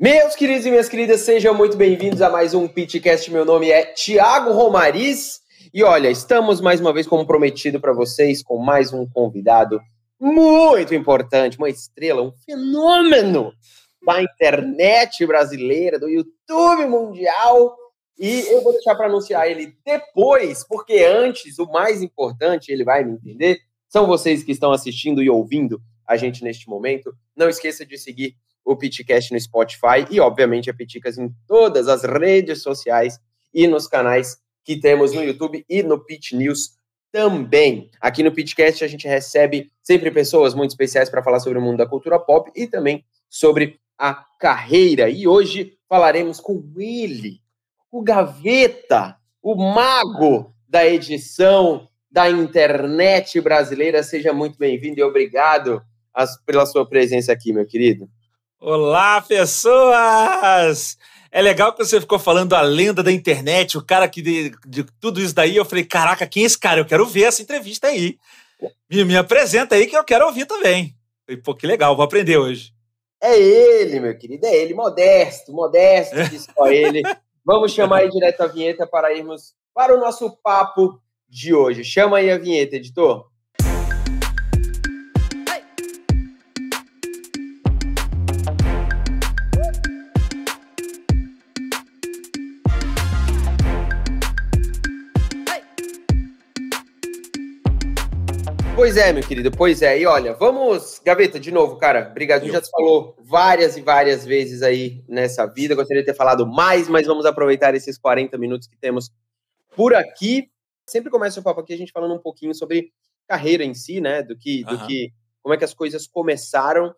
Meus queridos e minhas queridas, sejam muito bem-vindos a mais um podcast. Meu nome é Tiago Romariz e olha, estamos mais uma vez, como prometido para vocês, com mais um convidado muito importante, uma estrela, um fenômeno da internet brasileira, do YouTube mundial. E eu vou deixar para anunciar ele depois, porque antes, o mais importante, ele vai me entender, são vocês que estão assistindo e ouvindo a gente neste momento. Não esqueça de seguir o Pitcast no Spotify e, obviamente, a Piticas em todas as redes sociais e nos canais que temos no YouTube e no Pit News também. Aqui no Pitcast a gente recebe sempre pessoas muito especiais para falar sobre o mundo da cultura pop e também sobre a carreira. E hoje falaremos com ele, o Gaveta, o mago da edição da internet brasileira. Seja muito bem-vindo e obrigado pela sua presença aqui, meu querido. Olá, pessoas! É legal que você ficou falando a lenda da internet, o cara que de, de tudo isso daí. Eu falei, caraca, quem é esse cara? Eu quero ver essa entrevista aí. Me, me apresenta aí que eu quero ouvir também. Eu falei, pô, que legal, vou aprender hoje. É ele, meu querido, é ele, modesto, modesto, é. só ele. Vamos chamar aí direto a vinheta para irmos para o nosso papo de hoje. Chama aí a vinheta, editor. Pois é, meu querido, pois é. E olha, vamos, Gaveta, de novo, cara. Obrigado. Eu... Já te falou várias e várias vezes aí nessa vida. Gostaria de ter falado mais, mas vamos aproveitar esses 40 minutos que temos por aqui. Sempre começa o papo aqui a gente falando um pouquinho sobre carreira em si, né? Do que, uhum. do que como é que as coisas começaram.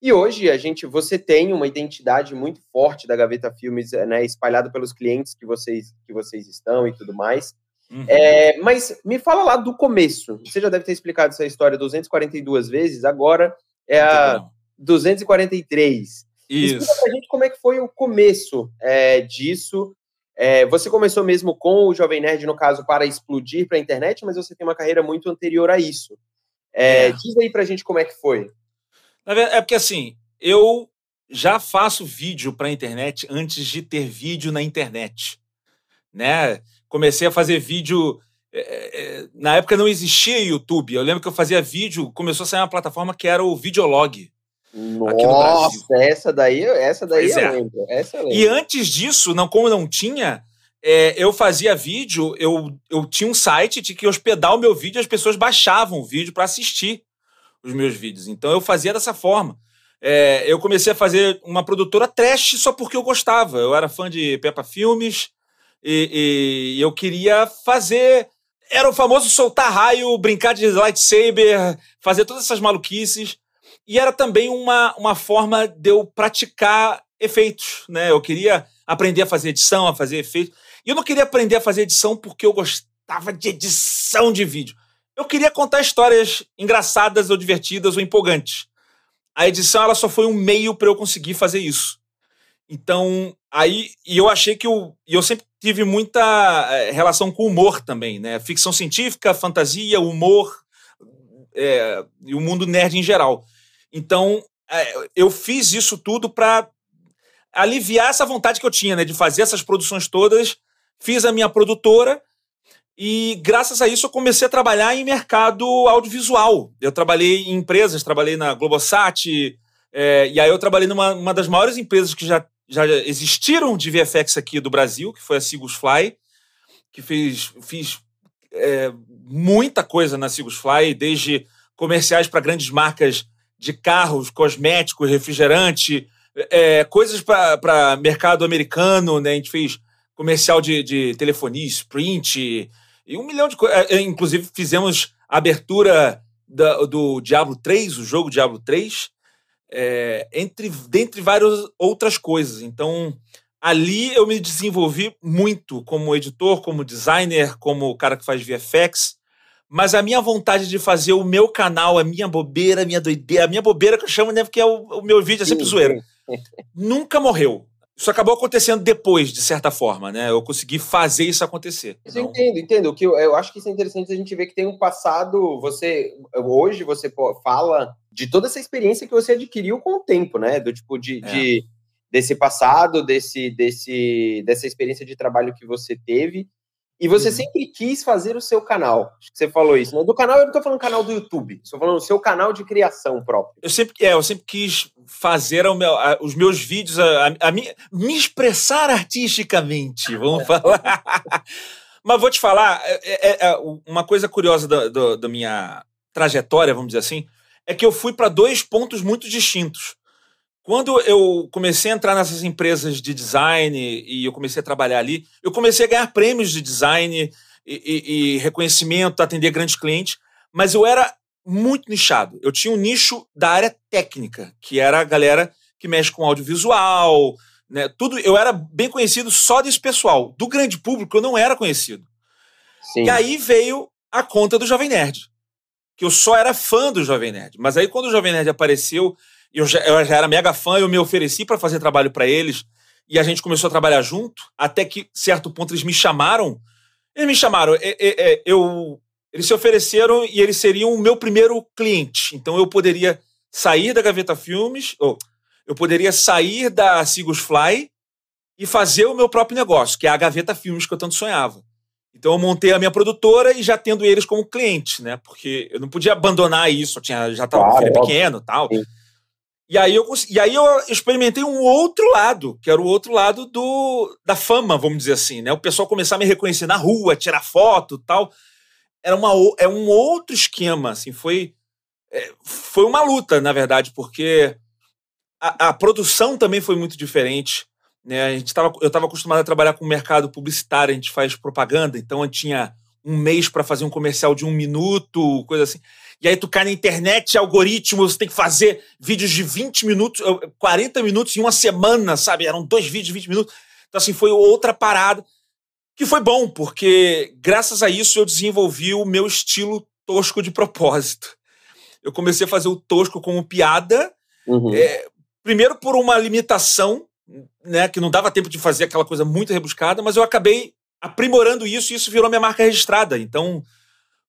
E hoje a gente, você tem uma identidade muito forte da Gaveta Filmes, eh, né, espalhada pelos clientes que vocês que vocês estão e tudo mais. Uhum. É, mas me fala lá do começo. Você já deve ter explicado essa história 242 vezes, agora é a 243. Então tá isso. Explica pra gente como é que foi o começo é, disso. É, você começou mesmo com o Jovem Nerd, no caso, para explodir para a internet, mas você tem uma carreira muito anterior a isso. É, é. diz aí pra gente como é que foi. É porque assim, eu já faço vídeo para a internet antes de ter vídeo na internet. Né? comecei a fazer vídeo. É, é, é, na época não existia YouTube. Eu lembro que eu fazia vídeo, começou a sair uma plataforma que era o Videolog. Nossa, essa daí, essa daí pois eu, é. lembro, essa eu lembro. E antes disso, não, como não tinha, é, eu fazia vídeo, eu, eu tinha um site, tinha que hospedar o meu vídeo, as pessoas baixavam o vídeo para assistir os meus vídeos. Então eu fazia dessa forma. É, eu comecei a fazer uma produtora trash só porque eu gostava. Eu era fã de Peppa Filmes, e, e eu queria fazer. Era o famoso soltar raio, brincar de lightsaber, fazer todas essas maluquices. E era também uma, uma forma de eu praticar efeitos, né? Eu queria aprender a fazer edição, a fazer efeitos. E eu não queria aprender a fazer edição porque eu gostava de edição de vídeo. Eu queria contar histórias engraçadas ou divertidas ou empolgantes. A edição ela só foi um meio para eu conseguir fazer isso. Então, aí, e eu achei que eu, eu sempre tive muita eh, relação com humor também, né? Ficção científica, fantasia, humor é, e o mundo nerd em geral. Então, é, eu fiz isso tudo para aliviar essa vontade que eu tinha, né? De fazer essas produções todas. Fiz a minha produtora e, graças a isso, eu comecei a trabalhar em mercado audiovisual. Eu trabalhei em empresas, trabalhei na Globosat, é, e aí eu trabalhei numa uma das maiores empresas que já já existiram de VFX aqui do Brasil, que foi a Sigus Fly, que fez, fiz é, muita coisa na Sigus Fly, desde comerciais para grandes marcas de carros, cosméticos, refrigerante, é, coisas para mercado americano, né? A gente fez comercial de, de telefonia, sprint, e um milhão de coisas. É, é, inclusive, fizemos a abertura da, do Diablo 3, o jogo Diablo 3, é, entre, dentre várias outras coisas. Então, ali eu me desenvolvi muito como editor, como designer, como cara que faz VFX, mas a minha vontade de fazer o meu canal, a minha bobeira, a minha doideira, a minha bobeira que eu chamo, né, porque é o, o meu vídeo é sempre zoeira. Nunca morreu. Isso acabou acontecendo depois, de certa forma, né? Eu consegui fazer isso acontecer. Isso então entendo, entendo. O que eu, eu, acho que isso é interessante a gente ver que tem um passado. Você hoje você fala de toda essa experiência que você adquiriu com o tempo, né? Do tipo de, é. de desse passado, desse, desse dessa experiência de trabalho que você teve e você uhum. sempre quis fazer o seu canal. Acho que você falou isso. Né? Do canal, eu não estou falando canal do YouTube. Estou falando o seu canal de criação próprio. Eu sempre, é, eu sempre quis fazer meu, a, os meus vídeos, a, a, a me, me expressar artisticamente, vamos é. falar. Mas vou te falar, é, é, é, é uma coisa curiosa da, da minha trajetória, vamos dizer assim, é que eu fui para dois pontos muito distintos. Quando eu comecei a entrar nessas empresas de design e eu comecei a trabalhar ali, eu comecei a ganhar prêmios de design e, e, e reconhecimento, atender grandes clientes, mas eu era muito nichado. Eu tinha um nicho da área técnica, que era a galera que mexe com audiovisual, né? Tudo, eu era bem conhecido só desse pessoal. Do grande público eu não era conhecido. Sim. E aí veio a conta do Jovem Nerd, que eu só era fã do Jovem Nerd. Mas aí quando o Jovem Nerd apareceu eu já, eu já era mega fã, eu me ofereci para fazer trabalho para eles e a gente começou a trabalhar junto, até que, certo ponto, eles me chamaram. Eles me chamaram, eu, é, é, é, eu eles se ofereceram e eles seriam o meu primeiro cliente. Então eu poderia sair da Gaveta Filmes, ou eu poderia sair da Sigus Fly e fazer o meu próprio negócio, que é a Gaveta Filmes que eu tanto sonhava. Então eu montei a minha produtora e já tendo eles como cliente, né? Porque eu não podia abandonar isso, eu tinha, já estava claro, um filho pequeno tal. Sim. E aí eu, e aí eu experimentei um outro lado, que era o outro lado do, da fama, vamos dizer assim, né? O pessoal começar a me reconhecer na rua, tirar foto tal. Era uma, é um outro esquema, assim, foi, é, foi uma luta, na verdade, porque a, a, produção também foi muito diferente. Né? A gente tava, eu estava acostumado a trabalhar com o mercado publicitário, a gente faz propaganda, então eu tinha um mês para fazer um comercial de um minuto, coisa assim. E aí tu cai na internet, algoritmo, você tem que fazer vídeos de 20 minutos, 40 minutos em uma semana, sabe? Eram dois vídeos de 20 minutos. Então, assim, foi outra parada. Que foi bom, porque graças a isso eu desenvolvi o meu estilo tosco de propósito. Eu comecei a fazer o tosco como piada. Uhum. É, primeiro por uma limitação, né? Que não dava tempo de fazer aquela coisa muito rebuscada, mas eu acabei aprimorando isso e isso virou minha marca registrada. Então,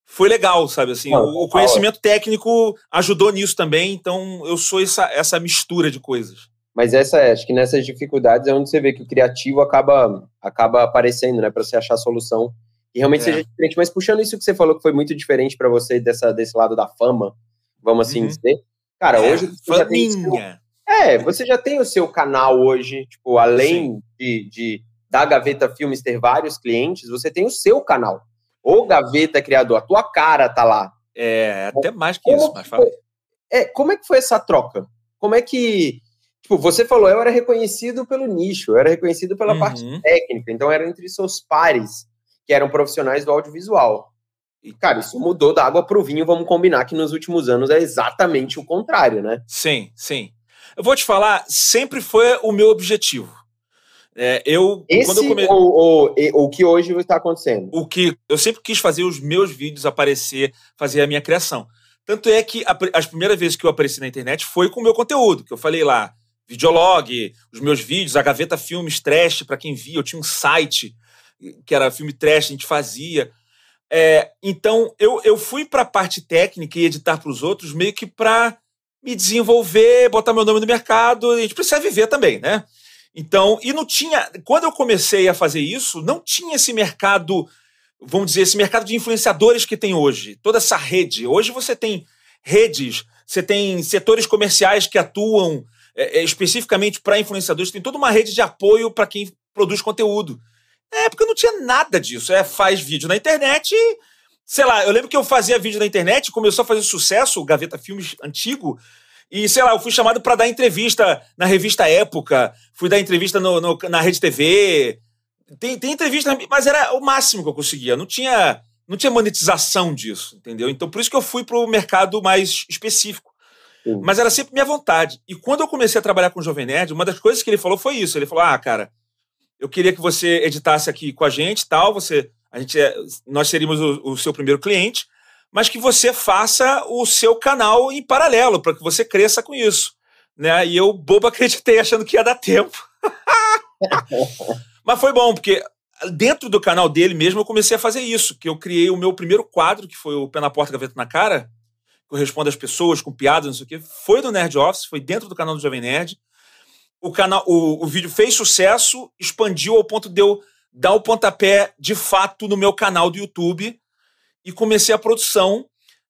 foi legal, sabe? Assim, o, o, conhecimento técnico ajudou nisso também, então eu sou essa, essa mistura de coisas. Mas essa é, acho que nessas dificuldades é onde você vê que o criativo acaba, acaba aparecendo, né, para você achar a solução e realmente é. seja diferente. Mas puxando isso que você falou que foi muito diferente para você dessa, desse lado da fama, vamos assim uhum. dizer. Cara, é, hoje. faminha. é, você já tem o seu canal hoje, tipo, além de, de da Gaveta Filmes ter vários clientes, você tem o seu canal ou gaveta é criador, a tua cara tá lá. É, até mais que como isso, mas fala. É, como é que foi essa troca? Como é que. Tipo, você falou, eu era reconhecido pelo nicho, eu era reconhecido pela uhum. parte técnica, então era entre seus pares, que eram profissionais do audiovisual. E, cara, isso mudou da água pro vinho, vamos combinar que nos últimos anos é exatamente o contrário, né? Sim, sim. Eu vou te falar, sempre foi o meu objetivo. É, eu, Esse quando eu come... ou, ou, o que hoje está acontecendo? O que eu sempre quis fazer os meus vídeos aparecer, fazer a minha criação. Tanto é que a, as primeiras vezes que eu apareci na internet foi com o meu conteúdo, que eu falei lá, videolog, os meus vídeos, a Gaveta Filmes Trash, para quem via, eu tinha um site que era filme trash, a gente fazia. É, então eu, eu fui para a parte técnica e editar para os outros meio que para me desenvolver, botar meu nome no mercado, a gente precisa viver também, né? Então, e não tinha. Quando eu comecei a fazer isso, não tinha esse mercado, vamos dizer, esse mercado de influenciadores que tem hoje. Toda essa rede. Hoje você tem redes, você tem setores comerciais que atuam é, é especificamente para influenciadores, tem toda uma rede de apoio para quem produz conteúdo. Na época não tinha nada disso. É, faz vídeo na internet. E, sei lá, eu lembro que eu fazia vídeo na internet, começou a fazer sucesso, o Gaveta Filmes antigo e sei lá, eu fui chamado para dar entrevista na revista Época, fui dar entrevista no, no, na Rede TV. Tem, tem entrevista, mas era o máximo que eu conseguia. Não tinha, não tinha monetização disso, entendeu? Então por isso que eu fui para o mercado mais específico. Uhum. Mas era sempre minha vontade. E quando eu comecei a trabalhar com o Jovem Nerd, uma das coisas que ele falou foi isso. Ele falou: Ah, cara, eu queria que você editasse aqui com a gente tal. Você, a gente, é, nós seríamos o, o seu primeiro cliente mas que você faça o seu canal em paralelo, para que você cresça com isso. Né? E eu, bobo, acreditei achando que ia dar tempo. mas foi bom, porque dentro do canal dele mesmo eu comecei a fazer isso, que eu criei o meu primeiro quadro, que foi o Pé na Porta, Gaveta na Cara, que eu respondo às pessoas com piadas, não sei o quê. Foi do Nerd Office, foi dentro do canal do Jovem Nerd. O, canal, o, o vídeo fez sucesso, expandiu ao ponto de eu dar o pontapé de fato no meu canal do YouTube, e comecei a produção.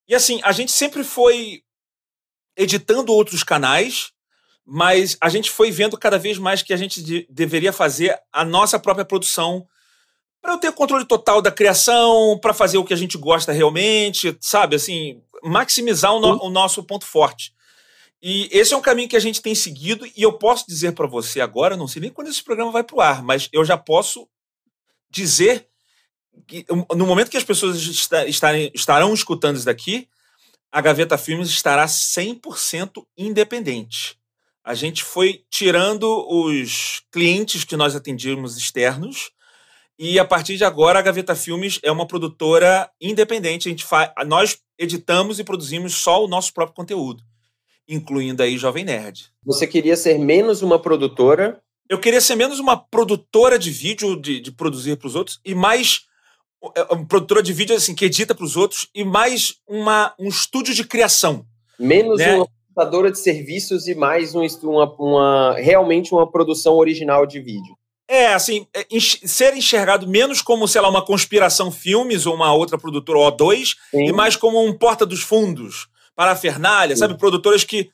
E assim, a gente sempre foi editando outros canais, mas a gente foi vendo cada vez mais que a gente de, deveria fazer a nossa própria produção para eu ter controle total da criação, para fazer o que a gente gosta realmente, sabe? Assim, maximizar o, no, o nosso ponto forte. E esse é um caminho que a gente tem seguido e eu posso dizer para você agora, não sei nem quando esse programa vai para o ar, mas eu já posso dizer no momento que as pessoas estarem, estarão escutando isso daqui, a Gaveta Filmes estará 100% independente. A gente foi tirando os clientes que nós atendíamos externos e a partir de agora a Gaveta Filmes é uma produtora independente. A gente Nós editamos e produzimos só o nosso próprio conteúdo, incluindo aí Jovem Nerd. Você queria ser menos uma produtora? Eu queria ser menos uma produtora de vídeo, de, de produzir para os outros, e mais uma é, é, produtora de vídeo assim, que edita para os outros e mais uma, um estúdio de criação. Menos né? uma prestadora de serviços e mais um, uma, uma, realmente uma produção original de vídeo. É, assim, é, enx ser enxergado menos como, sei lá, uma conspiração filmes ou uma outra produtora O2 Sim. e mais como um porta dos fundos, para a Fernália, sabe? Produtoras que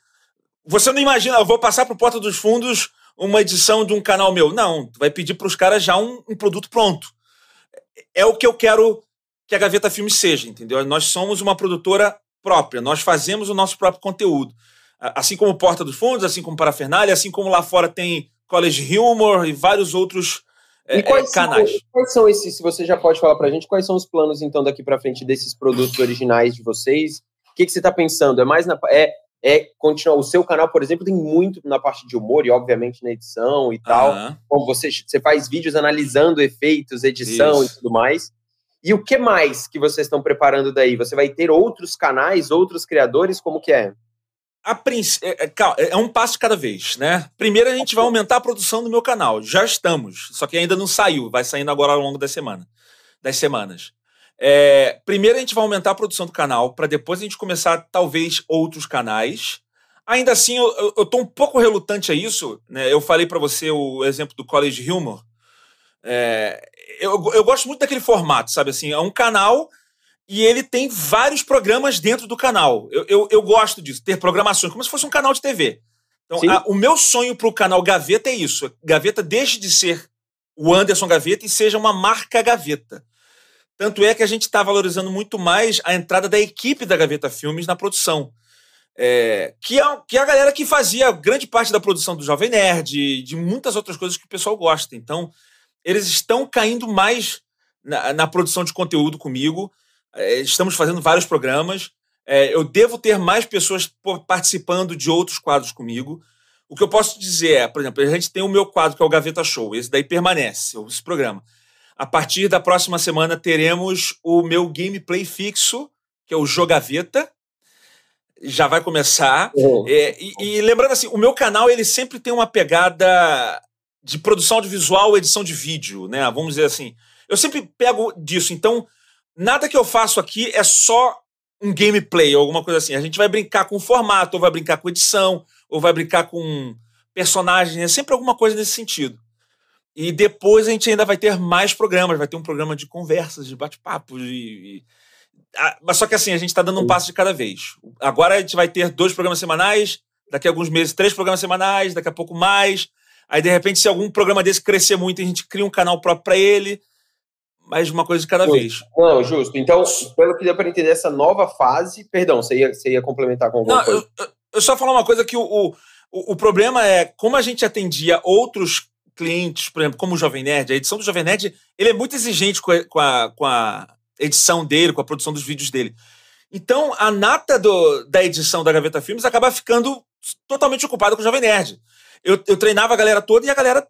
você não imagina, eu vou passar para o porta dos fundos uma edição de um canal meu. Não, tu vai pedir para os caras já um, um produto pronto é o que eu quero que a Gaveta Filmes seja, entendeu? Nós somos uma produtora própria, nós fazemos o nosso próprio conteúdo. Assim como Porta dos Fundos, assim como Parafernália, assim como lá fora tem College Humor e vários outros é, e é, quais, canais. São, quais são esses, se você já pode falar pra gente, quais são os planos então daqui para frente desses produtos originais de vocês? O que, que você está pensando? É mais na, é, é continuar. O seu canal, por exemplo, tem muito na parte de humor e, obviamente, na edição e tal. Uhum. Bom, você, você faz vídeos analisando efeitos, edição Isso. e tudo mais. E o que mais que vocês estão preparando daí? Você vai ter outros canais, outros criadores? Como que é? A princ... É, é, é, é, um passo cada vez, né? Primeiro a gente vai aumentar a produção do meu canal. Já estamos, só que ainda não saiu. Vai saindo agora ao longo da semana, das semanas. É, primeiro a gente vai aumentar a produção do canal, para depois a gente começar, talvez, outros canais. Ainda assim, eu, eu tô um pouco relutante a isso. Né? Eu falei para você o exemplo do College Humor. É, eu, eu gosto muito daquele formato, sabe? Assim, é um canal e ele tem vários programas dentro do canal. Eu, eu, eu gosto disso, ter programações, como se fosse um canal de TV. Então, a, o meu sonho para o canal Gaveta é isso. É Gaveta deixe de ser o Anderson Gaveta e seja uma marca Gaveta. Tanto é que a gente está valorizando muito mais a entrada da equipe da Gaveta Filmes na produção. É, que, é, que é a galera que fazia grande parte da produção do Jovem Nerd, de, de muitas outras coisas que o pessoal gosta. Então, eles estão caindo mais na, na produção de conteúdo comigo. É, estamos fazendo vários programas. É, eu devo ter mais pessoas participando de outros quadros comigo. O que eu posso dizer é, por exemplo, a gente tem o meu quadro, que é o Gaveta Show. Esse daí permanece, esse programa. A partir da próxima semana teremos o meu gameplay fixo, que é o Jogaveta. Já vai começar. Uhum. É, e, e, lembrando assim, o meu canal ele sempre tem uma pegada de produção de visual, edição de vídeo, né? Vamos dizer assim. Eu sempre pego disso. Então, nada que eu faço aqui é só um gameplay ou alguma coisa assim. A gente vai brincar com o formato, ou vai brincar com edição, ou vai brincar com personagem, é sempre alguma coisa nesse sentido. E depois a gente ainda vai ter mais programas, vai ter um programa de conversas, de bate-papos, de... Mas só que assim, a gente está dando um passo de cada vez. Agora a gente vai ter dois programas semanais, daqui a alguns meses três programas semanais, daqui a pouco mais. Aí, de repente, se algum programa desse crescer muito, a gente cria um canal próprio para ele, mas uma coisa de cada justo. vez. Não, justo. Então, pelo que deu para entender, essa nova fase. Perdão, você ia, você ia complementar com alguma Não, coisa? Eu, eu só falar uma coisa que o, o, o problema é, como a gente atendia outros clientes, por exemplo, como o Jovem Nerd, a edição do Jovem Nerd, ele é muito exigente com a, com a, com a edição dele, com a produção dos vídeos dele. Então, a nata do, da edição da Gaveta Filmes acaba ficando totalmente ocupada com o Jovem Nerd. Eu, eu treinava a galera toda e a galera,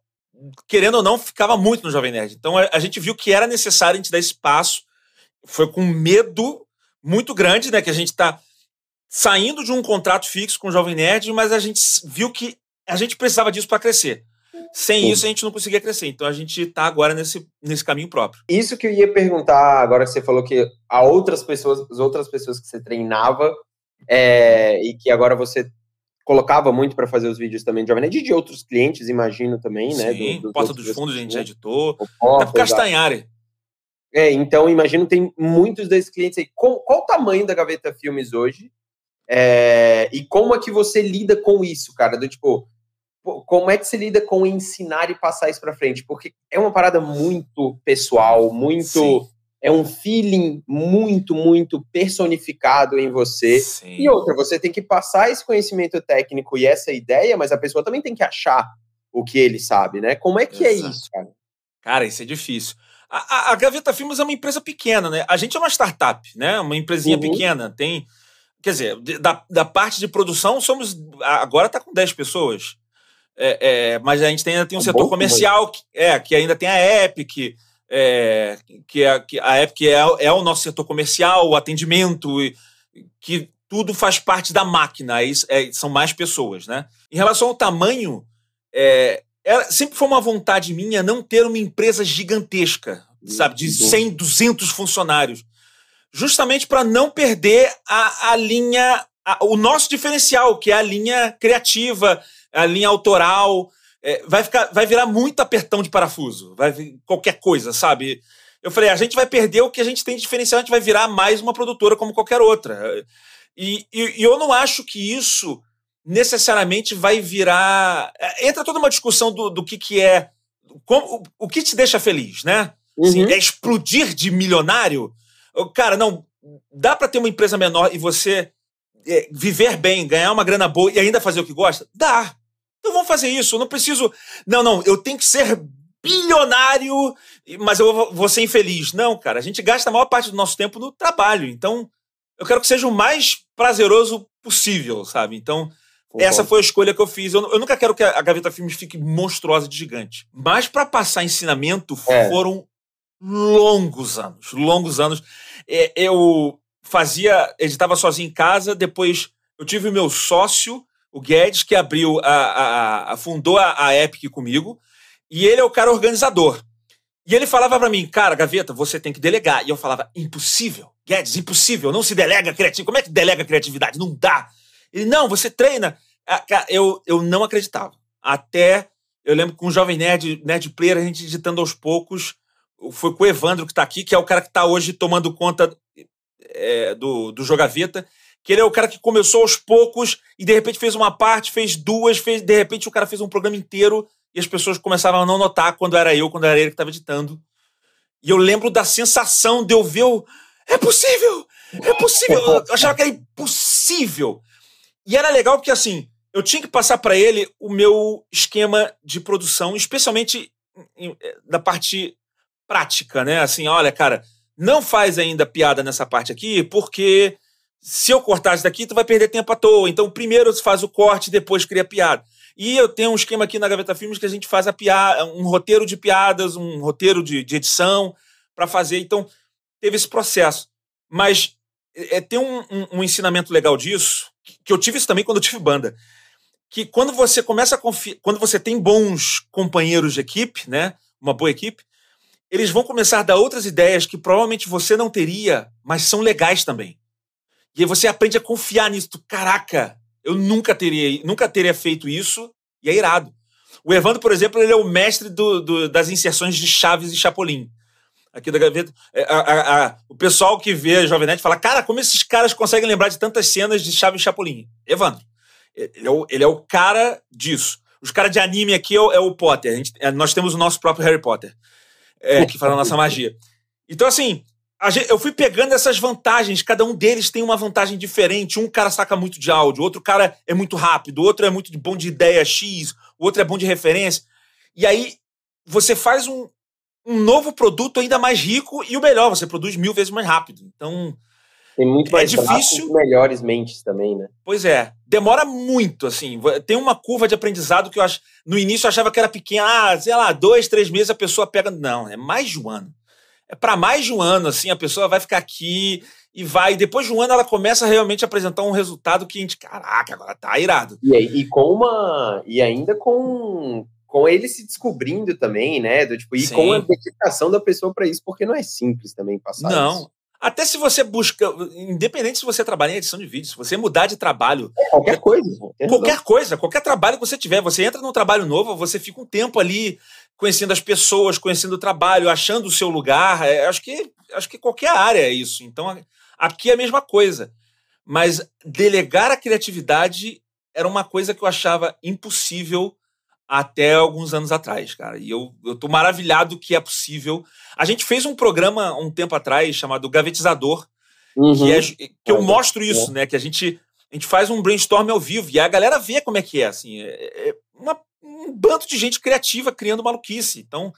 querendo ou não, ficava muito no Jovem Nerd. Então, a, a gente viu que era necessário a gente dar espaço. Foi com medo muito grande, né? Que a gente está saindo de um contrato fixo com o Jovem Nerd, mas a gente viu que a gente precisava disso para crescer. Sem Sim. isso, a gente não conseguia crescer. Então, a gente está agora nesse, nesse caminho próprio. Isso que eu ia perguntar agora que você falou que há outras pessoas, as outras pessoas que você treinava é, e que agora você colocava muito para fazer os vídeos também de Jovem né? de outros clientes, imagino também, né? Sim, né? Sim, do, Porta dos Fundos, a assim, gente já né? editou. Porta, Até Castanhari. É, então, imagino tem muitos desses clientes aí. Qual, qual o tamanho da Gaveta Filmes hoje? É, e como é que você lida com isso, cara? Do tipo, como é que se lida com ensinar e passar isso para frente? Porque é uma parada muito pessoal, muito. Sim. É um feeling muito, muito personificado em você. Sim. E outra, você tem que passar esse conhecimento técnico e essa ideia, mas a pessoa também tem que achar o que ele sabe, né? Como é que é Exato. é isso, cara? Cara, isso é difícil. A, a, a, Gaveta Filmes é uma empresa pequena, né? A gente é uma startup, né? Uma empresinha uhum. pequena. Tem. Quer dizer, da, da parte de produção, somos. Agora tá com 10 pessoas. É, é, mas a gente ainda tem um, um é setor comercial que, é, que ainda tem a Epic, é, que, é, que a Epic é, é o nosso setor comercial, o atendimento, e, que tudo faz parte da máquina, aí, é, é, são mais pessoas. Né? Em relação ao tamanho, é, sempre foi uma vontade minha não ter uma empresa gigantesca, hum, sabe, de 100, 200 funcionários, justamente para não perder a, a linha, a, o nosso diferencial, que é a linha criativa, é a linha autoral. É, vai, ficar, vai virar muito apertão de parafuso. Vai vir qualquer coisa, sabe? Eu falei, a gente vai perder o que a gente tem de diferencial, a gente vai virar mais uma produtora como qualquer outra. E, e, e eu não acho que isso necessariamente vai virar. É, entra toda uma discussão do, do que, que é. Como, o, o que te deixa feliz, né? Assim, uhum. Assim, é explodir de milionário? Cara, não. Dá para ter uma empresa menor e você é, viver bem, ganhar uma grana boa e ainda fazer o que gosta? Dá. Então vamos fazer isso. Eu não preciso. Não, não, eu tenho que ser bilionário, mas eu vou ser infeliz. Não, cara, a gente gasta a maior parte do nosso tempo no trabalho. Então, eu quero que seja o mais prazeroso possível, sabe? Então, essa foi a escolha que eu fiz. Eu, eu, nunca quero que a Gaveta Filmes fique monstruosa de gigante. Mas para passar ensinamento, é. foram longos anos. Longos anos. É, eu fazia, editava sozinho em casa, depois eu tive o meu sócio o Guedes, que abriu a, a, a fundou a, a Epic comigo, e ele é o cara organizador. E ele falava para mim, cara, Gaveta, você tem que delegar. E eu falava, impossível, Guedes, impossível, não se delega criativo. Como é que delega criatividade? Não dá. Ele, não, você treina. Ah, eu, eu não acreditava. Até, eu lembro com um jovem nerd, nerd player, a gente editando aos poucos, foi com o Evandro que tá aqui, que é o cara que tá hoje tomando conta é, do, do Jogaveta que ele é o cara que começou aos poucos e de repente fez uma parte, fez duas, fez, de repente o cara fez um programa inteiro e as pessoas começaram a não notar quando era eu, quando era ele que estava editando. E eu lembro da sensação de eu ver o. É possível! É possível! Eu achava que era impossível! E era legal porque, assim, eu tinha que passar para ele o meu esquema de produção, especialmente da parte prática, né? Assim, olha, cara, não faz ainda piada nessa parte aqui, porque se eu cortar isso daqui, tu vai perder tempo à toa. Então, primeiro faz o corte, depois cria piada. E eu tenho um esquema aqui na Gaveta Filmes que a gente faz a piada, um roteiro de piadas, um roteiro de, de edição para fazer. Então, teve esse processo. Mas é, é, tem um, um, um ensinamento legal disso, que, que eu tive isso também quando eu tive banda. Que quando você começa a confiar, quando você tem bons companheiros de equipe, né? Uma boa equipe, eles vão começar a dar outras ideias que provavelmente você não teria, mas são legais também. E aí você aprende a confiar nisso. caraca, eu nunca teria, nunca teria feito isso e é irado. O Evandro, por exemplo, ele é o mestre do, do, das inserções de Chaves e Chapolin. Aqui da gaveta. É, a, a, a, o pessoal que vê a Jovem net fala: cara, como esses caras conseguem lembrar de tantas cenas de Chaves e Chapolin? Evandro, ele é o, ele é o cara disso. Os caras de anime aqui é o, é o Potter. Gente, é, nós temos o nosso próprio Harry Potter, é, que faz a nossa magia. Então, assim, eu fui pegando essas vantagens, cada um deles tem uma vantagem diferente. Um cara saca muito de áudio, outro cara é muito rápido, outro é muito bom de ideia X, o outro é bom de referência. E aí você faz um, um novo produto ainda mais rico e o melhor, você produz mil vezes mais rápido. Então. Tem muito é mais é difícil. Braços, melhores mentes também, né? Pois é. Demora muito, assim. Tem uma curva de aprendizado que eu acho. No início eu achava que era pequena. Ah, sei lá, dois, três meses a pessoa pega. Não, é mais de um ano. É para mais de um ano, assim, a pessoa vai ficar aqui e vai. E depois de um ano, ela começa realmente a apresentar um resultado que a gente, caraca, agora tá irado. E, e com uma. E ainda com. Com ele se descobrindo também, né? Do, tipo, e Sim. com a dedicação da pessoa para isso, porque não é simples também passar Não, isso. Até se você busca, independente se você trabalha em edição de vídeo, se você mudar de trabalho. É, qualquer é coisa. Qualquer, qualquer coisa, qualquer trabalho que você tiver, você entra num trabalho novo, você fica um tempo ali conhecendo as pessoas, conhecendo o trabalho, achando o seu lugar. É, acho, que, acho que qualquer área é isso. Então, aqui é a mesma coisa. Mas delegar a criatividade era uma coisa que eu achava impossível até alguns anos atrás, cara. E eu, eu tô maravilhado que é possível. A gente fez um programa um tempo atrás chamado Gavetizador, uhum. que, é, que eu mostro isso, né? Que a gente, a gente faz um brainstorm ao vivo e a galera vê como é que é, assim. É, é uma um bando de gente criativa criando maluquice. Então,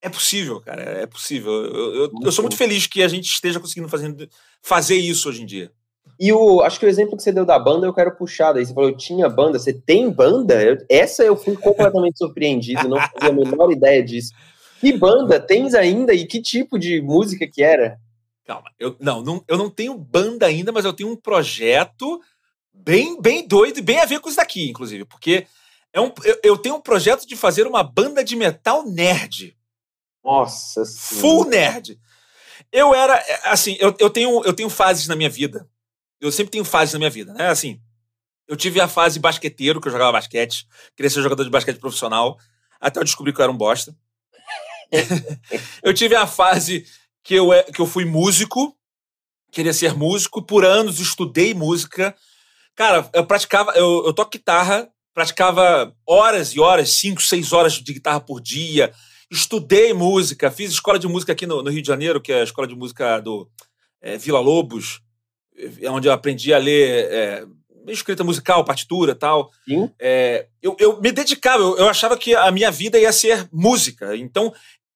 é possível, cara, é possível. Eu, eu, eu sou muito uhum. feliz que a gente esteja conseguindo fazer, fazer isso hoje em dia. E o, acho que o exemplo que você deu da banda eu quero puxar. Daí você falou, eu tinha banda, você tem banda? Eu, essa eu fui completamente surpreendido, não fazia a menor ideia disso. Que banda tens ainda e que tipo de música que era? Calma, eu não, não, eu não tenho banda ainda, mas eu tenho um projeto bem, bem doido e bem a ver com isso daqui, inclusive, porque é um, eu, eu, tenho um projeto de fazer uma banda de metal nerd. Nossa senhora. Full nerd. Eu era, é, assim, eu, eu, tenho, eu tenho fases na minha vida. Eu sempre tenho fases na minha vida, né? Assim, eu tive a fase basqueteiro, que eu jogava basquete. Queria ser jogador de basquete profissional. Até eu descobri que eu era um bosta. eu tive a fase que eu, é, que eu fui músico. Queria ser músico. Por anos estudei música. Cara, eu praticava, eu, eu toco guitarra praticava horas e horas, cinco, seis horas de guitarra por dia. Estudei música, fiz escola de música aqui no, no Rio de Janeiro, que é a escola de música do é, Vila Lobos, é onde eu aprendi a ler é, escrita musical, partitura tal. É, eu, eu, me dedicava, eu, eu achava que a minha vida ia ser música. Então,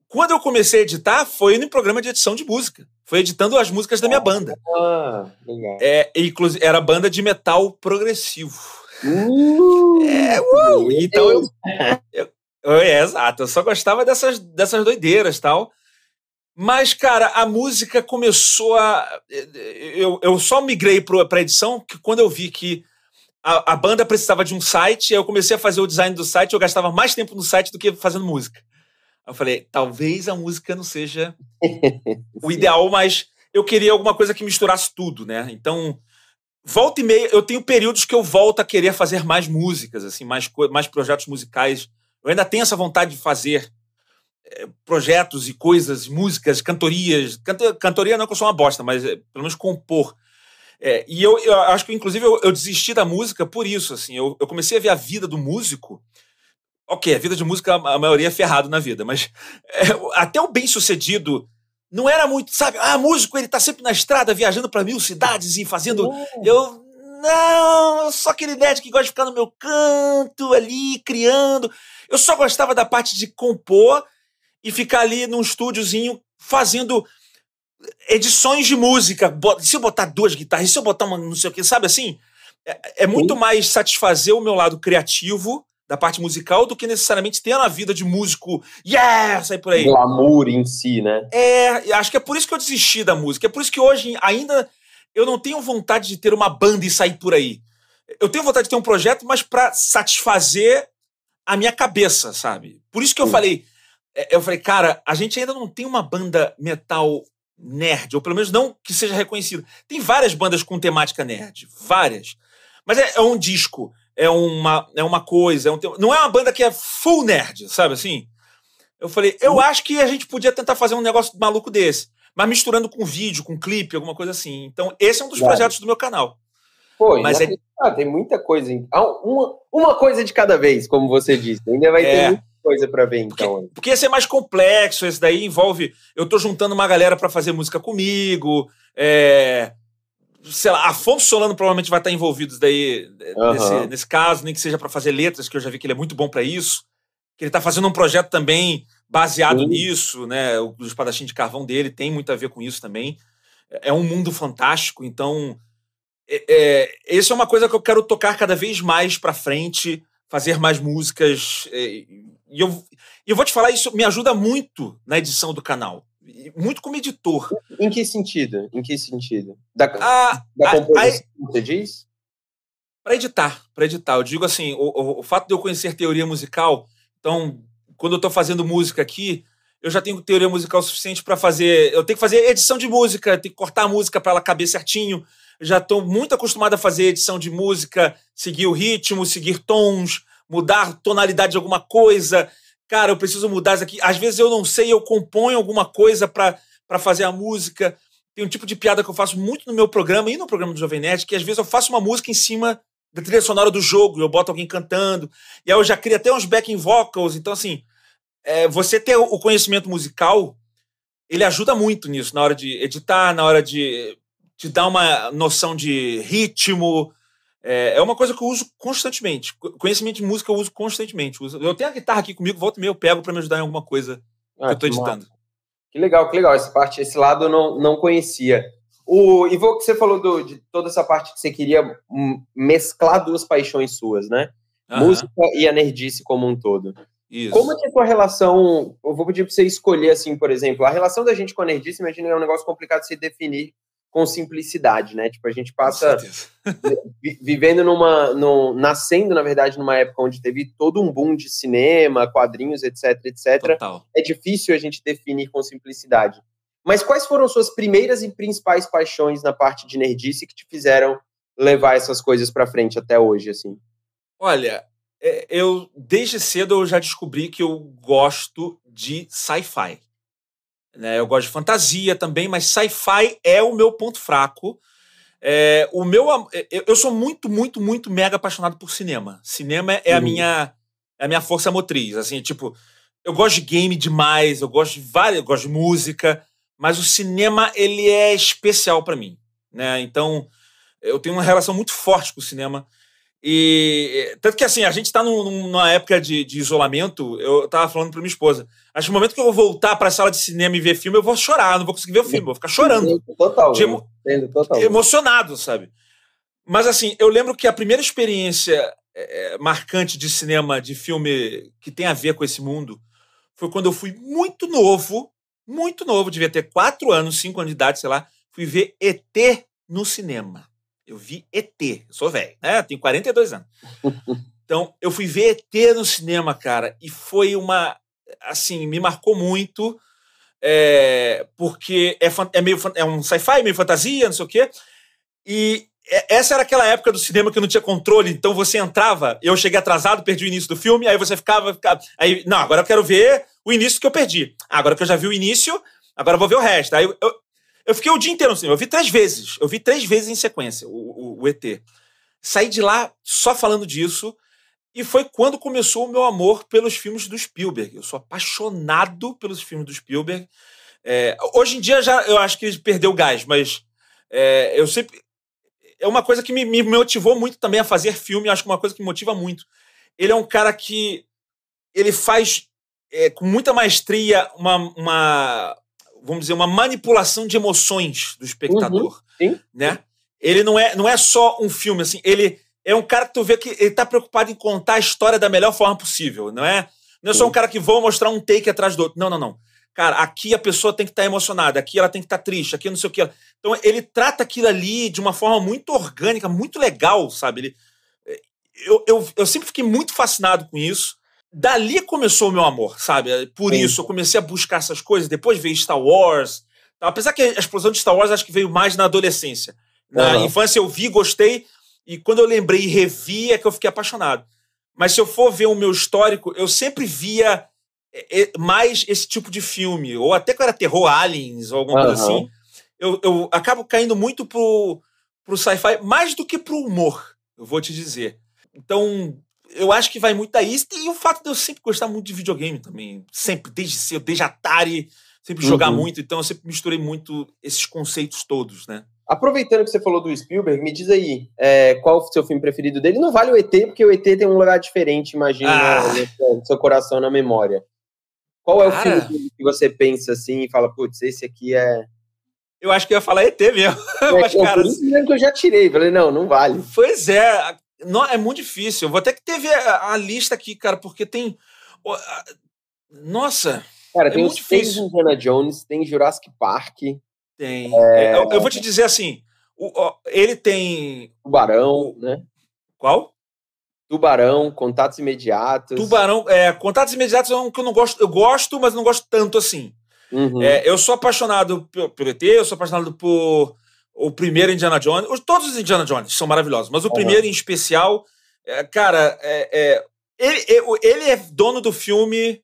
quando eu comecei a editar, foi no programa de edição de música. Foi editando as músicas da minha ah, banda. Ah, legal. É, inclusive, era banda de metal progressivo. Uh, é, uh, então eu, eu, eu é, Exato, eu só gostava dessas, dessas doideiras tal. Mas, cara, a música começou a. Eu, eu só migrei para edição que quando eu vi que a, a, banda precisava de um site, eu comecei a fazer o design do site, eu gastava mais tempo no site do que fazendo música. Eu falei, talvez a música não seja o ideal, mas eu queria alguma coisa que misturasse tudo, né? Então, volta e meia, eu tenho períodos que eu volto a querer fazer mais músicas, assim, mais, mais projetos musicais. Eu ainda tenho essa vontade de fazer é, projetos e coisas, músicas, cantorias. Canto, cantoria não é que eu sou uma bosta, mas é, pelo menos compor. É, e eu, eu, acho que, inclusive, eu, eu, desisti da música por isso, assim. Eu, eu, comecei a ver a vida do músico. Ok, a vida de música, a maioria é ferrado na vida, mas é, até o bem-sucedido não era muito, sabe? Ah, músico, ele tá sempre na estrada, viajando para mil cidades e fazendo. Eu. Não, eu sou aquele nerd que gosta de ficar no meu canto ali, criando. Eu só gostava da parte de compor e ficar ali num estúdiozinho fazendo edições de música. Se eu botar duas guitarras, se eu botar uma não sei o que, sabe assim? É, é muito mais satisfazer o meu lado criativo da parte musical do que necessariamente ter na vida de músico, yeah, sai por aí. Glamour em si, né? É, acho que é por isso que eu desisti da música. É por isso que hoje ainda eu não tenho vontade de ter uma banda e sair por aí. Eu tenho vontade de ter um projeto, mas para satisfazer a minha cabeça, sabe? Por isso que eu Sim. falei, é, eu falei, cara, a gente ainda não tem uma banda metal nerd, ou pelo menos não que seja reconhecida. Tem várias bandas com temática nerd, várias. Mas é, é um disco é uma, é uma coisa, é um, não é uma banda que é full nerd, sabe assim? Eu falei, eu acho que a gente podia tentar fazer um negócio maluco desse, mas misturando com vídeo, com clipe, alguma coisa assim. Então, esse é um dos claro. projetos do meu canal. Pô, mas é... ah, tem muita coisa. Ah, uma, uma coisa de cada vez, como você disse. Ainda vai é... ter muita coisa para ver, porque, então. Porque esse é mais complexo, esse daí envolve. Eu tô juntando uma galera para fazer música comigo. É, sei lá, Afonso Solano provavelmente vai estar envolvido daí, uhum. nesse, nesse, caso, nem que seja para fazer letras, que eu já vi que ele é muito bom para isso. Que ele está fazendo um projeto também baseado nisso, né? O, o espadachim de carvão dele tem muito a ver com isso também. É, é um mundo fantástico, então. É, é, é uma coisa que eu quero tocar cada vez mais para frente, fazer mais músicas. É, e eu, eu vou te falar, isso me ajuda muito na edição do canal muito como editor. Em que sentido? Em que sentido? Da, ah, a, da composição, a, a, você diz? Para editar, para editar. Eu digo assim, o, o, o, fato de eu conhecer teoria musical, então, quando eu estou fazendo música aqui, eu já tenho teoria musical suficiente para fazer. Eu tenho que fazer edição de música, tenho que cortar a música para ela caber certinho. Eu já estou muito acostumado a fazer edição de música, seguir o ritmo, seguir tons, mudar tonalidade de alguma coisa cara, eu preciso mudar isso aqui. Às vezes eu não sei, eu componho alguma coisa para fazer a música. Tem um tipo de piada que eu faço muito no meu programa e no programa do Jovem Nerd, que às vezes eu faço uma música em cima da trilha sonora do jogo, eu boto alguém cantando, e aí eu já crio até uns backing vocals. Então, assim, é, você ter o conhecimento musical, ele ajuda muito nisso, na hora de editar, na hora de te dar uma noção de ritmo, é, é, uma coisa que eu uso constantemente. Conhecimento de música eu uso constantemente. Eu tenho a guitarra aqui comigo, volta e meia eu pego para me ajudar em alguma coisa ah, que eu estou editando. Massa. Que legal, que legal. Essa parte, esse lado eu não, não conhecia. O Ivo, que você falou do, de toda essa parte que você queria mesclar duas paixões suas, né? Música e a nerdice como um todo. Isso. Como é que a tua relação. Eu vou pedir para você escolher, assim, por exemplo, a relação da gente com a nerdice, imagina, é um negócio complicado de se definir com simplicidade, né? Tipo, a gente passa vivendo numa. no, nascendo, na verdade, numa época onde teve todo um boom de cinema, quadrinhos, etc, etc. Total. É difícil a gente definir com simplicidade. Mas quais foram suas primeiras e principais paixões na parte de nerdice que te fizeram levar essas coisas para frente até hoje, assim? Olha, é, eu desde cedo eu já descobri que eu gosto de sci-fi. Né? Eu gosto de fantasia também, mas sci-fi é o meu ponto fraco. É, o meu, é, eu sou muito, muito, muito mega apaixonado por cinema. Cinema é uhum. a minha, é a minha força motriz. Assim, tipo, eu gosto de game demais, eu gosto de várias, eu gosto de música, mas o cinema ele é especial para mim, né? Então eu tenho uma relação muito forte com o cinema. E eh, tanto que assim, a gente está num, numa época de, de isolamento. Eu estava falando para minha esposa. Acho que no momento que eu vou voltar para a sala de cinema e ver filme, eu vou chorar, não vou conseguir ver o filme, vou ficar chorando. Total. Emo total. Emocionado, sabe? Mas assim, eu lembro que a primeira experiência é, marcante de cinema, de filme que tem a ver com esse mundo, foi quando eu fui muito novo, muito novo, devia ter quatro anos, cinco anos de idade, sei lá, fui ver ET no cinema. Eu vi ET, eu sou velho, né? Tenho 42 anos. Então, eu fui ver ET no cinema, cara, e foi uma. Assim, me marcou muito, é, porque é, é, meio, é um sci-fi, meio fantasia, não sei o quê. E é, essa era aquela época do cinema que não tinha controle, então você entrava, eu cheguei atrasado, perdi o início do filme, aí você ficava, ficava aí, não, agora eu quero ver o início que eu perdi. Ah, agora que eu já vi o início, agora eu vou ver o resto. Aí eu, eu, eu fiquei o dia inteiro no cinema. Eu vi três vezes. Eu vi três vezes em sequência o, o, o ET. Saí de lá só falando disso. E foi quando começou o meu amor pelos filmes do Spielberg. Eu sou apaixonado pelos filmes do Spielberg. É, hoje em dia já eu acho que ele perdeu o gás, mas é, eu sempre. É uma coisa que me, me motivou muito também a fazer filme. Eu acho que é uma coisa que me motiva muito. Ele é um cara que ele faz é, com muita maestria uma, uma, vamos dizer, uma manipulação de emoções do espectador. Uhum, sim. Né? Ele não é, não é só um filme, assim, ele é um cara que tu vê que ele tá preocupado em contar a história da melhor forma possível, não é? Não é só um cara que vou mostrar um take atrás do outro. Não, não, não. Cara, aqui a pessoa tem que estar tá emocionada, aqui ela tem que estar tá triste, aqui não sei o que. Então ele trata aquilo ali de uma forma muito orgânica, muito legal, sabe? Ele, eu, eu, eu sempre fiquei muito fascinado com isso dali começou o meu amor, sabe? Por Sim. isso, eu comecei a buscar essas coisas. Depois veio Star Wars. Tá? Apesar que a explosão de Star Wars acho que veio mais na adolescência. Na uhum. infância eu vi, gostei. E quando eu lembrei e revi, é que eu fiquei apaixonado. Mas se eu for ver o meu histórico, eu sempre via é, é, mais esse tipo de filme. Ou até que era terror aliens ou alguma uhum. coisa assim. Eu, eu acabo caindo muito pro, pro sci-fi, mais do que pro humor, eu vou te dizer. Então, eu acho que vai muito a isso. E o fato de eu sempre gostar muito de videogame também. Sempre, desde cedo, desde Atari, sempre uhum. jogar muito. Então eu sempre misturei muito esses conceitos todos, né? Aproveitando que você falou do Spielberg, me diz aí, é, qual o seu filme preferido dele? Não vale o ET, porque o ET tem um lugar diferente, imagina, ah. no seu coração, na memória. Qual é o filme que você pensa assim e fala, putz, esse aqui é. Eu acho que ia falar ET mesmo. É, Mas, é, cara, eu já tirei, falei, não, não vale. Pois é, não, é muito difícil. Eu vou até que ter a, a, lista aqui, cara, porque tem. Nossa! Cara, é tem muito os difícil. tem Indiana Jones, tem Jurassic Park. Tem. É, é... Eu, eu, vou te dizer assim: o, o, ele tem. Tubarão, o, né? Qual? Tubarão, contatos imediatos. Tubarão, é, contatos imediatos é um que eu não gosto. Eu gosto, mas não gosto tanto assim. Uhum. É, eu sou apaixonado pelo, pelo ET, eu sou apaixonado por o primeiro Indiana Jones. todos os Indiana Jones são maravilhosos, mas o primeiro em especial, é, cara, é, é, ele, é, ele é dono do filme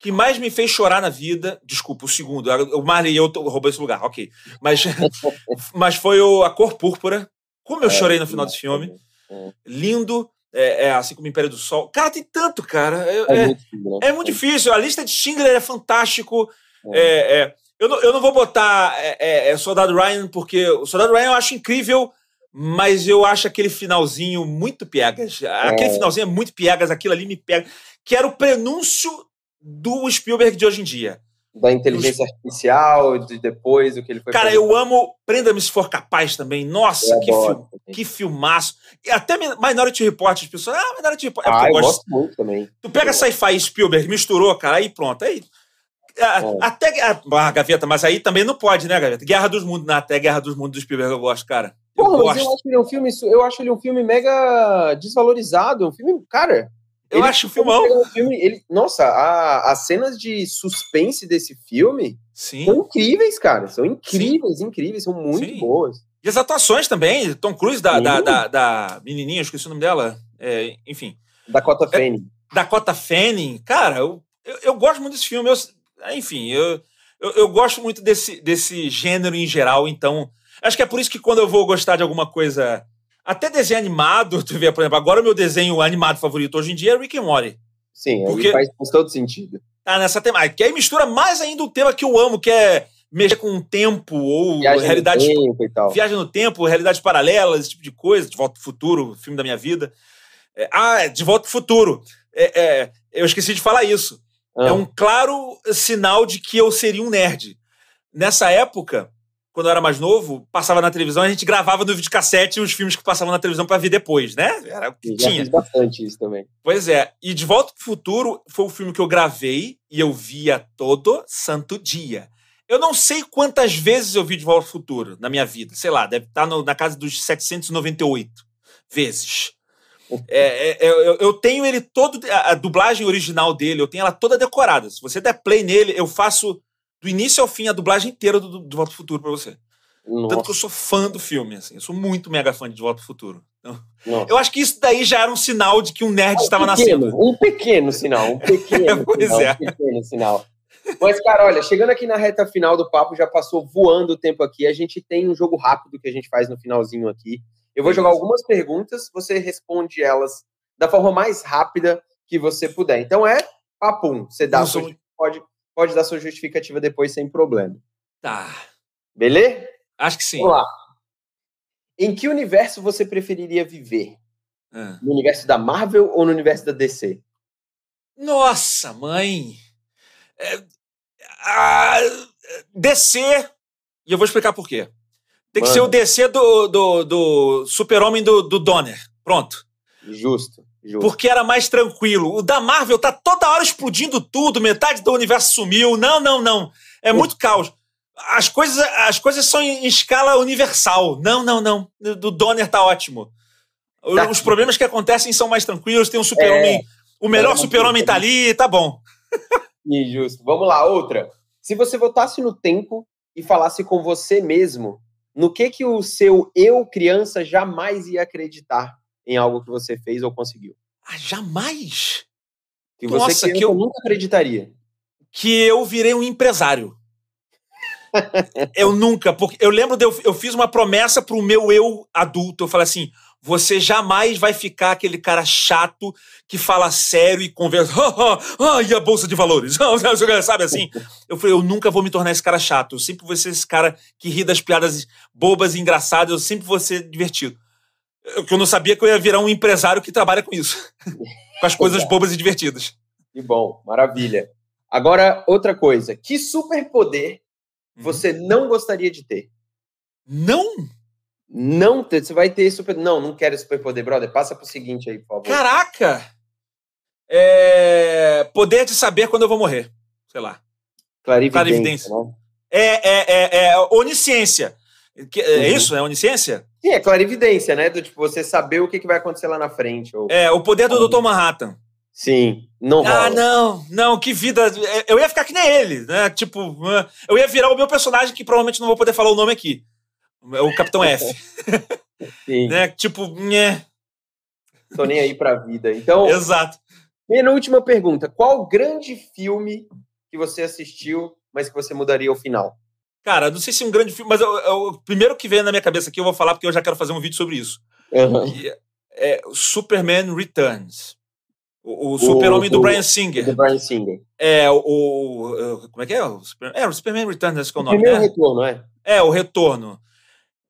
que mais me fez chorar na vida. Desculpa, o segundo. O Marley e eu roubei esse lugar, ok. Mas, mas foi o, A Cor Púrpura. Como eu é, chorei no final desse filme. Né? É. Lindo. É, assim como o Império do Sol. Cara, tem tanto, cara. É, muito, difícil. A lista de Schindler é fantástico. é, eu não, eu não vou botar é, é, é, Soldado Ryan, porque o Soldado Ryan eu acho incrível, mas eu acho aquele finalzinho muito piegas. Aquele é. finalzinho é muito piegas, aquilo ali me pega. Que era o prenúncio do Spielberg de hoje em dia. Da inteligência Os... artificial, de depois, o que ele foi. Cara, eu amo Prenda-me se for capaz também. Nossa, que, adoro, que filmaço. E até Minority Report, as pessoas. Ah, Minority Report. É ah, eu gosto... gosto muito também. Tu pega sci-fi e Spielberg, misturou, cara, aí pronto. Aí é, é. Até ah, Gaveta, mas aí também não pode, né, Gaveta? Guerra dos Mundos, né? até Guerra dos Mundos do Spielberg eu gosto, cara. Eu Porra, gosto. mas eu acho ele um filme, eu acho ele um filme mega desvalorizado, um filme, cara. Eu acho o filmão. É filme, ele, nossa, a, as cenas de suspense desse filme Sim. são incríveis, cara. São incríveis, Sim. incríveis, são muito Sim. boas. E as atuações também, Tom Cruise da, da, da, da, menininha, esqueci o nome dela, é, enfim. Dakota Fanning. É, Dakota Fanning, cara, eu, eu, eu gosto muito desse filme. Eu, é, enfim, eu, eu, eu, gosto muito desse, desse gênero em geral, então. Acho que é por isso que quando eu vou gostar de alguma coisa. Até desenho animado, tu vê, por exemplo, agora o meu desenho animado favorito hoje em dia é Rick and Morty. Sim, porque faz, faz todo sentido. Tá nessa temática. Que aí mistura mais ainda o tema que eu amo, que é mexer com o tempo ou viagem realidade. No tempo e tal. Viagem no tempo, realidades paralelas, esse tipo de coisa. De Volta pro Futuro, filme da minha vida. É, ah, De Volta pro Futuro. É, é, eu esqueci de falar isso. É ah. um claro sinal de que eu seria um nerd. Nessa época, quando eu era mais novo, passava na televisão, a gente gravava no videocassete os filmes que passavam na televisão para ver depois, né? Era o que tinha. Já fiz bastante isso também. Pois é. E De Volta pro Futuro foi o filme que eu gravei e eu via todo santo dia. Eu não sei quantas vezes eu vi De Volta pro Futuro na minha vida. Sei lá, deve estar tá no, na casa dos 798 vezes. É, é, é, eu, eu, tenho ele todo, a, a dublagem original dele, eu tenho ela toda decorada. Se você der play nele, eu faço do início ao fim a dublagem inteira do, do Volta pro Futuro pra você. Nossa. Tanto que eu sou fã do filme, assim. Eu sou muito mega fã de, de Volta pro Futuro. Então, eu acho que isso daí já era um sinal de que um nerd ah, um estava pequeno, nascendo. Um pequeno sinal, um pequeno pois sinal, é. um pequeno sinal. Mas, cara, olha, chegando aqui na reta final do papo, já passou voando o tempo aqui. A gente tem um jogo rápido que a gente faz no finalzinho aqui. Eu vou jogar algumas perguntas, você responde elas da forma mais rápida que você puder. Então é papum, você dá sou... pode, pode dar sua justificativa depois sem problema. Tá. Beleza? Acho que sim. Vamos lá. Em que universo você preferiria viver? No universo da Marvel ou no universo da DC? Nossa, mãe! É, ah, DC, e eu vou explicar por quê. Tem que Mano. ser o DC do, do, do super-homem do, do Donner. Pronto. Justo, justo. Porque era mais tranquilo. O da Marvel tá toda hora explodindo tudo, metade do universo sumiu. Não, não, não. É muito caos. As coisas, as coisas são em, escala universal. Não, não, não. Do Donner tá ótimo. Tá. Os problemas que acontecem são mais tranquilos. Tem um super-homem. É. O melhor é super-homem tá ali, tá bom. Injusto. Vamos lá, outra. Se você voltasse no tempo e falasse com você mesmo no que que o seu eu criança jamais ia acreditar em algo que você fez ou conseguiu? Ah, jamais? Que Nossa, criança, que eu nunca acreditaria. Que eu virei um empresário. eu nunca, porque eu lembro de eu, eu fiz uma promessa pro meu eu adulto, eu falei assim: você jamais vai ficar aquele cara chato que fala sério e conversa. Ah, ah, ah, e a bolsa de valores? Sabe assim? Eu falei, eu nunca vou me tornar esse cara chato. Eu sempre vou ser esse cara que ri das piadas bobas e engraçadas. Eu sempre vou ser divertido. Eu, eu não sabia que eu ia virar um empresário que trabalha com isso. com as coisas bobas e divertidas. Que bom, maravilha. Agora, outra coisa. Que superpoder uhum. você não gostaria de ter? Não? Não, ter, você vai ter super. Não, não quero super poder brother. Passa pro seguinte aí, por favor. Caraca! É... Poder de saber quando eu vou morrer. Sei lá. Clarividência. Clarividência. Né? É, é, é, é, é onisciência. é uhum. isso? É onisciência? Sim, é clarividência, né? Do tipo, você saber o que, que vai acontecer lá na frente. Ou... É, o poder do Dr. Manhattan. Sim, não Ah, não, não, que vida. Eu ia ficar que nem ele, né? Tipo, eu ia virar o meu personagem que provavelmente não vou poder falar o nome aqui. É o Capitão F. Sim. né? Tipo, nhé. Tô nem aí pra vida. Então. Exato. última pergunta. Qual grande filme que você assistiu, mas que você mudaria o final? Cara, não sei se é um grande filme, mas o primeiro que vem na minha cabeça aqui eu vou falar porque eu já quero fazer um vídeo sobre isso. Uhum. E, é Superman Returns. O, o Super-Homem do, Brian Singer. Do Brian Singer. É, o, Como é que é? é, o Superman Returns, acho que é o nome. Primeiro né? retorno, é? É, o retorno.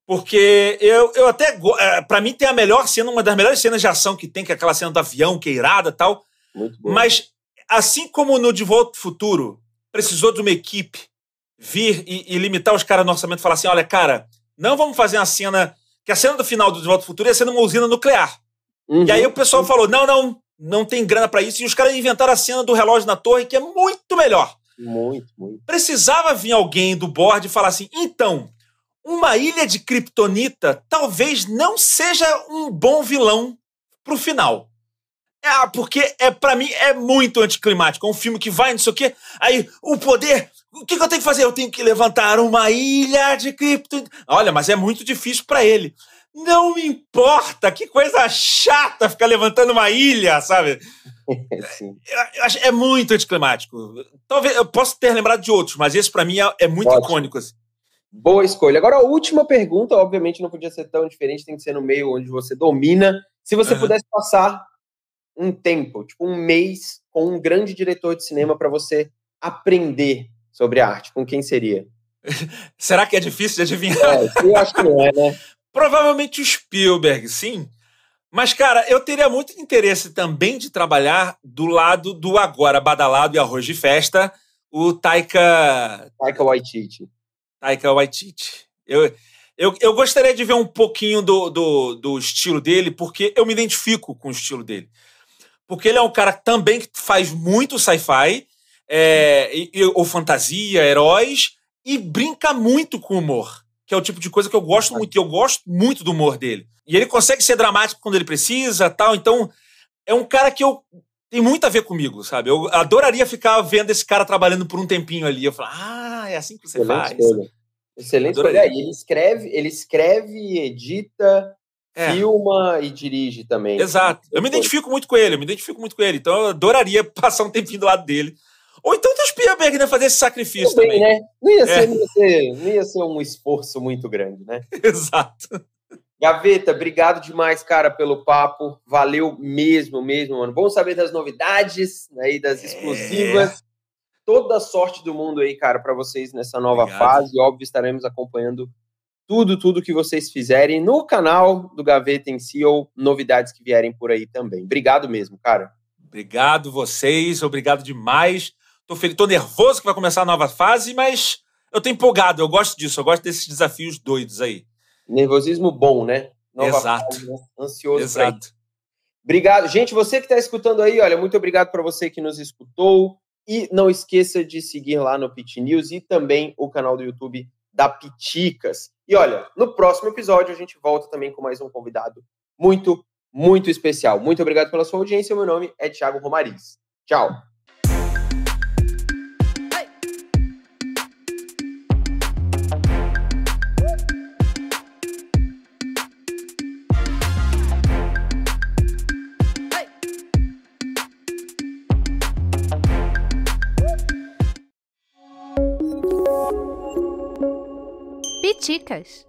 Porque eu, eu até. É, para mim, tem a melhor cena, uma das melhores cenas de ação que tem, que é aquela cena do avião, que é irada tal. Muito Mas, assim como no De Volta ao Futuro, precisou de uma equipe vir e, e limitar os caras no orçamento e falar assim: olha, cara, não vamos fazer uma cena. Que a cena do final do De Volta ao Futuro ia ser numa usina nuclear. Uhum. E aí o pessoal falou: não, não, não tem grana para isso. E os caras inventaram a cena do relógio na torre, que é muito melhor. Muito, muito. Precisava vir alguém do board e falar assim: então, uma ilha de Kryptonita talvez não seja um bom vilão pro final. É, ah, porque é para mim é muito anticlimático. É um filme que vai, não sei o quê. Aí o poder. O que, que eu tenho que fazer? Eu tenho que levantar uma ilha de criptonita. Olha, mas é muito difícil para ele. Não me importa, que coisa chata ficar levantando uma ilha, sabe? é, é, muito anticlimático. Talvez eu possa ter lembrado de outros, mas esse para mim é, é muito icônico. Assim. Boa escolha. Agora, a última pergunta, obviamente, não podia ser tão diferente, tem que ser no meio onde você domina. Se você uhum. pudesse passar um tempo, tipo um mês, com um grande diretor de cinema para você aprender sobre arte, com quem seria? Será que é difícil de adivinhar? É, eu acho que não é, né? Provavelmente o Spielberg, sim. Mas, cara, eu teria muito interesse também de trabalhar do lado do agora badalado e arroz de festa, o Taika. Taika Waititi. Taika Waititi. Eu, eu, eu gostaria de ver um pouquinho do, do, do estilo dele, porque eu me identifico com o estilo dele. Porque ele é um cara também que faz muito sci-fi, é, ou fantasia, heróis, e brinca muito com o humor, que é o tipo de coisa que eu gosto muito, e eu gosto muito do humor dele. E ele consegue ser dramático quando ele precisa, tal, então é um cara que eu tem muito a ver comigo, sabe? Eu adoraria ficar vendo esse cara trabalhando por um tempinho ali. Eu falo, ah, é assim que você Excelente faz. Escolha. Excelente adoraria. escolha. É, e ele escreve, ele escreve, edita, é. filma e dirige também. Né? Exato. Eu me identifico muito com ele, eu me identifico muito com ele. Então eu adoraria passar um tempinho do lado dele. Ou então tem o Spielberg, né? Fazer esse sacrifício também. também. né? Não ia, é. ser, é. não, ia ser, não ia ser um esforço muito grande, né? Exato. Gaveta, obrigado demais, cara, pelo papo. Valeu mesmo, mesmo, mano. Bom saber das novidades aí, né, das é. exclusivas. É. Toda a sorte do mundo aí, cara, para vocês nessa nova obrigado. fase. Óbvio, estaremos acompanhando tudo, tudo que vocês fizerem no canal do Gaveta em si ou novidades que vierem por aí também. Obrigado mesmo, cara. Obrigado vocês, obrigado demais. Tô feliz, tô nervoso que vai começar a nova fase, mas eu tô empolgado, eu gosto disso, eu gosto desses desafios doidos aí. Nervosismo bom, né? Nova Exato. Fase, né? Ansioso. Exato. Obrigado. Gente, você que está escutando aí, olha, muito obrigado para você que nos escutou. E não esqueça de seguir lá no Pit News e também o canal do YouTube da Piticas. E olha, no próximo episódio a gente volta também com mais um convidado muito, muito especial. Muito obrigado pela sua audiência. Meu nome é Thiago Romariz. Tchau. dicas.